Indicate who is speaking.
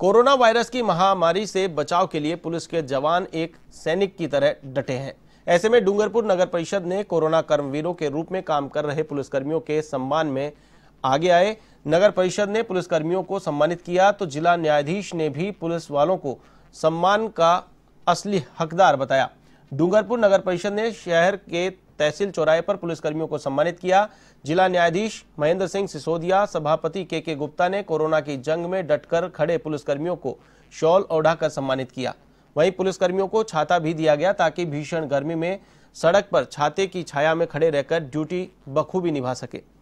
Speaker 1: corona virus की महामारी से बचाव के लिए पुलिस के जवान एक सैनिक की तरह डटे हैं ऐसे में डूंगरपुर नगर परिषद ने कोरोना कर्मवीरों के रूप में काम कर रहे पुलिसकर्मियों के सम्मान में आगे आए नगर परिषद ने पुलिसकर्मियों को सम्मानित किया तो जिला न्यायाधीश ने भी पुलिस वालों को सम्मान का असली हकदार बताया डूंगरपुर नगर परिषद ने शहर के तहसील चौराहे पर पुलिसकर्मियों को सम्मानित किया जिला न्यायाधीश महेंद्र सिंह सिसोदिया सभापति के के गुप्ता ने कोरोना की जंग में डटकर खड़े पुलिसकर्मियों को शॉल ओढ़ाकर सम्मानित किया वहीं पुलिसकर्मियों को छाता भी दिया गया ताकि भीषण गर्मी में सड़क पर छाते की छाया में खड़े रहकर ड्यूटी बखूबी निभा सके